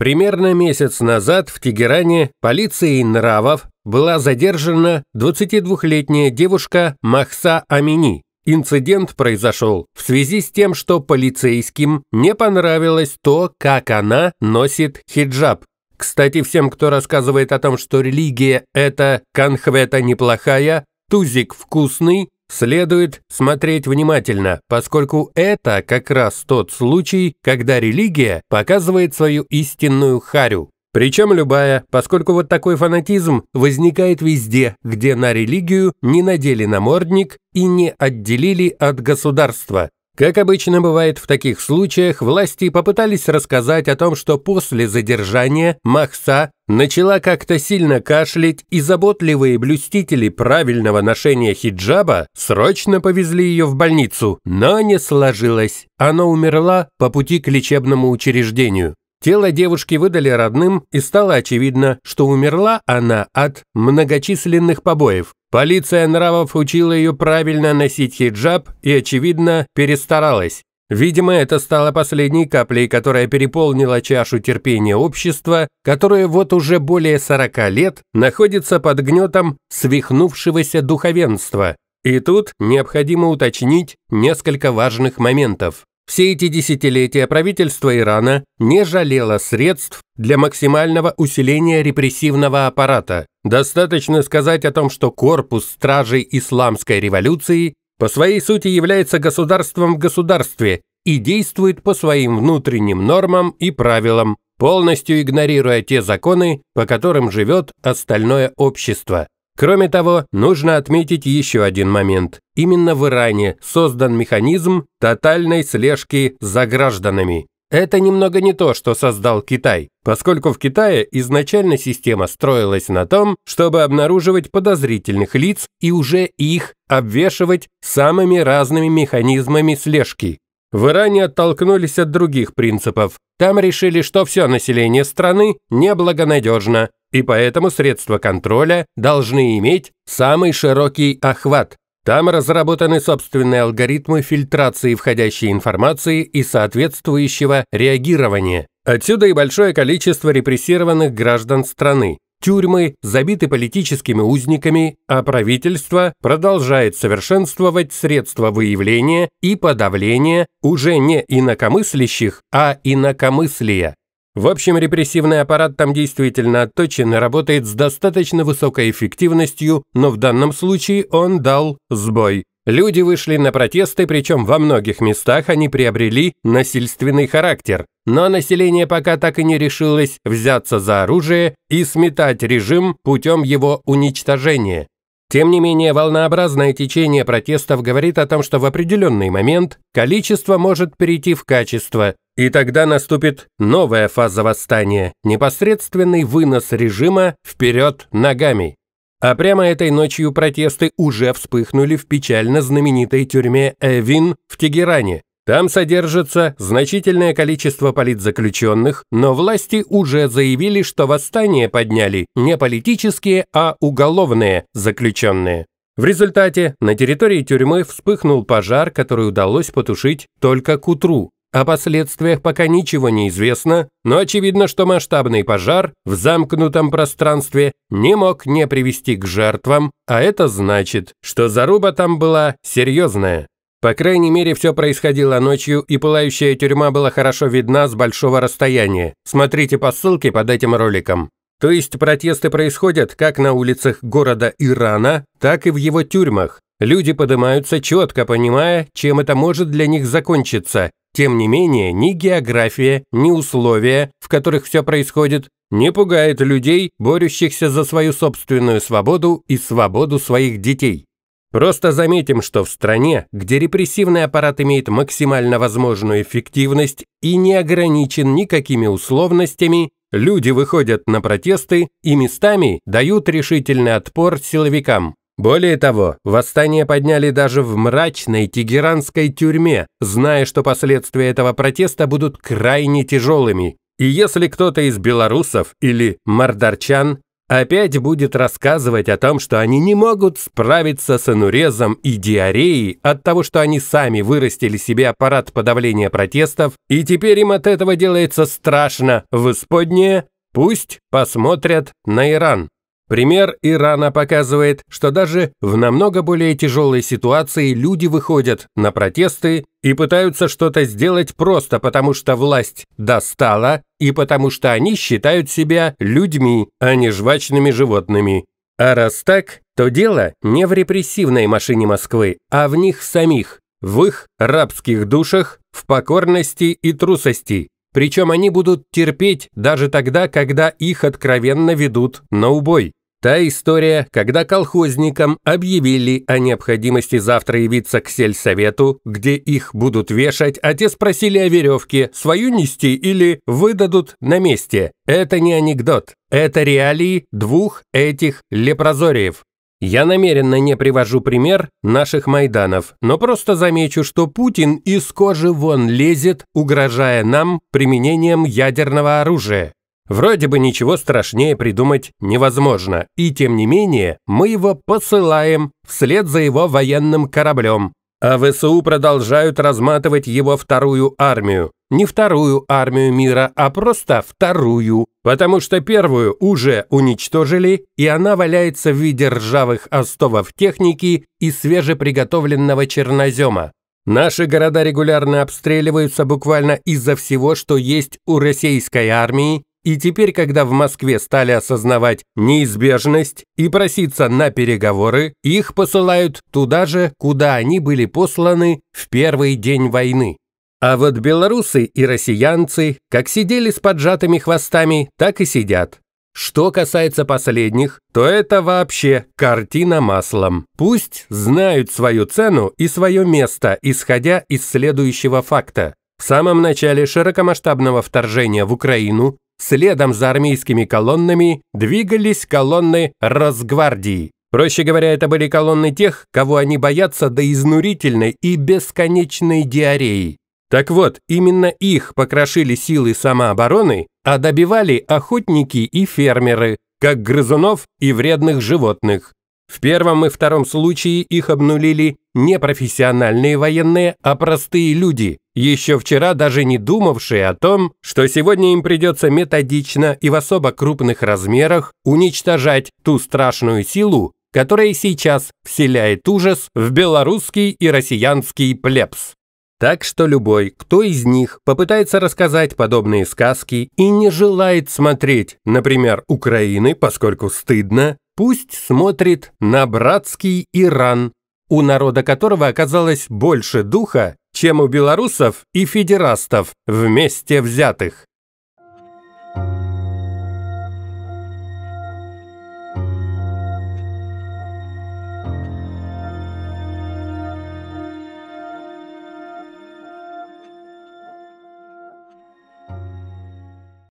Примерно месяц назад в Тегеране полицией нравов была задержана 22-летняя девушка Махса Амини. Инцидент произошел в связи с тем, что полицейским не понравилось то, как она носит хиджаб. Кстати, всем, кто рассказывает о том, что религия – это конхвета неплохая, тузик вкусный, следует смотреть внимательно, поскольку это как раз тот случай, когда религия показывает свою истинную харю. Причем любая, поскольку вот такой фанатизм возникает везде, где на религию не надели намордник и не отделили от государства. Как обычно бывает в таких случаях, власти попытались рассказать о том, что после задержания Махса начала как-то сильно кашлять, и заботливые блюстители правильного ношения хиджаба срочно повезли ее в больницу, но не сложилось. Она умерла по пути к лечебному учреждению. Тело девушки выдали родным, и стало очевидно, что умерла она от многочисленных побоев. Полиция нравов учила ее правильно носить хиджаб и, очевидно, перестаралась. Видимо, это стало последней каплей, которая переполнила чашу терпения общества, которое вот уже более 40 лет находится под гнетом свихнувшегося духовенства. И тут необходимо уточнить несколько важных моментов. Все эти десятилетия правительство Ирана не жалело средств для максимального усиления репрессивного аппарата. Достаточно сказать о том, что корпус стражей исламской революции по своей сути является государством в государстве и действует по своим внутренним нормам и правилам, полностью игнорируя те законы, по которым живет остальное общество. Кроме того, нужно отметить еще один момент. Именно в Иране создан механизм тотальной слежки за гражданами. Это немного не то, что создал Китай, поскольку в Китае изначально система строилась на том, чтобы обнаруживать подозрительных лиц и уже их обвешивать самыми разными механизмами слежки. В Иране оттолкнулись от других принципов. Там решили, что все население страны неблагонадежно, и поэтому средства контроля должны иметь самый широкий охват. Там разработаны собственные алгоритмы фильтрации входящей информации и соответствующего реагирования. Отсюда и большое количество репрессированных граждан страны. Тюрьмы забиты политическими узниками, а правительство продолжает совершенствовать средства выявления и подавления уже не инакомыслящих, а инакомыслия. В общем, репрессивный аппарат там действительно отточен и работает с достаточно высокой эффективностью, но в данном случае он дал сбой. Люди вышли на протесты, причем во многих местах они приобрели насильственный характер. Но население пока так и не решилось взяться за оружие и сметать режим путем его уничтожения. Тем не менее, волнообразное течение протестов говорит о том, что в определенный момент количество может перейти в качество, и тогда наступит новая фаза восстания, непосредственный вынос режима вперед ногами. А прямо этой ночью протесты уже вспыхнули в печально знаменитой тюрьме Эвин в Тегеране. Там содержится значительное количество политзаключенных, но власти уже заявили, что восстание подняли не политические, а уголовные заключенные. В результате на территории тюрьмы вспыхнул пожар, который удалось потушить только к утру. О последствиях пока ничего не известно, но очевидно, что масштабный пожар в замкнутом пространстве не мог не привести к жертвам, а это значит, что заруба там была серьезная. По крайней мере, все происходило ночью, и пылающая тюрьма была хорошо видна с большого расстояния. Смотрите по ссылке под этим роликом. То есть протесты происходят как на улицах города Ирана, так и в его тюрьмах. Люди поднимаются, четко понимая, чем это может для них закончиться, тем не менее, ни география, ни условия, в которых все происходит, не пугает людей, борющихся за свою собственную свободу и свободу своих детей. Просто заметим, что в стране, где репрессивный аппарат имеет максимально возможную эффективность и не ограничен никакими условностями, люди выходят на протесты и местами дают решительный отпор силовикам. Более того, восстание подняли даже в мрачной тегеранской тюрьме, зная, что последствия этого протеста будут крайне тяжелыми. И если кто-то из белорусов или мордорчан опять будет рассказывать о том, что они не могут справиться с анурезом и диареей от того, что они сами вырастили себе аппарат подавления протестов, и теперь им от этого делается страшно в исподнее, пусть посмотрят на Иран. Пример Ирана показывает, что даже в намного более тяжелой ситуации люди выходят на протесты и пытаются что-то сделать просто потому, что власть достала и потому, что они считают себя людьми, а не жвачными животными. А раз так, то дело не в репрессивной машине Москвы, а в них самих, в их рабских душах, в покорности и трусости, причем они будут терпеть даже тогда, когда их откровенно ведут на убой. Та история, когда колхозникам объявили о необходимости завтра явиться к сельсовету, где их будут вешать, а те спросили о веревке, свою нести или выдадут на месте. Это не анекдот. Это реалии двух этих лепрозориев. Я намеренно не привожу пример наших майданов, но просто замечу, что Путин из кожи вон лезет, угрожая нам применением ядерного оружия. Вроде бы ничего страшнее придумать невозможно, и тем не менее мы его посылаем вслед за его военным кораблем. А ВСУ продолжают разматывать его вторую армию. Не вторую армию мира, а просто вторую. Потому что первую уже уничтожили, и она валяется в виде ржавых остовов техники и свежеприготовленного чернозема. Наши города регулярно обстреливаются буквально из-за всего, что есть у российской армии, и теперь, когда в Москве стали осознавать неизбежность и проситься на переговоры, их посылают туда же, куда они были посланы в первый день войны. А вот белорусы и россиянцы как сидели с поджатыми хвостами, так и сидят. Что касается последних, то это вообще картина маслом. Пусть знают свою цену и свое место, исходя из следующего факта. В самом начале широкомасштабного вторжения в Украину Следом за армейскими колоннами двигались колонны Росгвардии. Проще говоря, это были колонны тех, кого они боятся до изнурительной и бесконечной диареи. Так вот, именно их покрошили силы самообороны, а добивали охотники и фермеры, как грызунов и вредных животных. В первом и втором случае их обнулили не профессиональные военные, а простые люди, еще вчера даже не думавшие о том, что сегодня им придется методично и в особо крупных размерах уничтожать ту страшную силу, которая сейчас вселяет ужас в белорусский и россиянский плебс. Так что любой, кто из них попытается рассказать подобные сказки и не желает смотреть, например, Украины, поскольку стыдно, пусть смотрит на братский Иран, у народа которого оказалось больше духа, чем у белорусов и федерастов вместе взятых.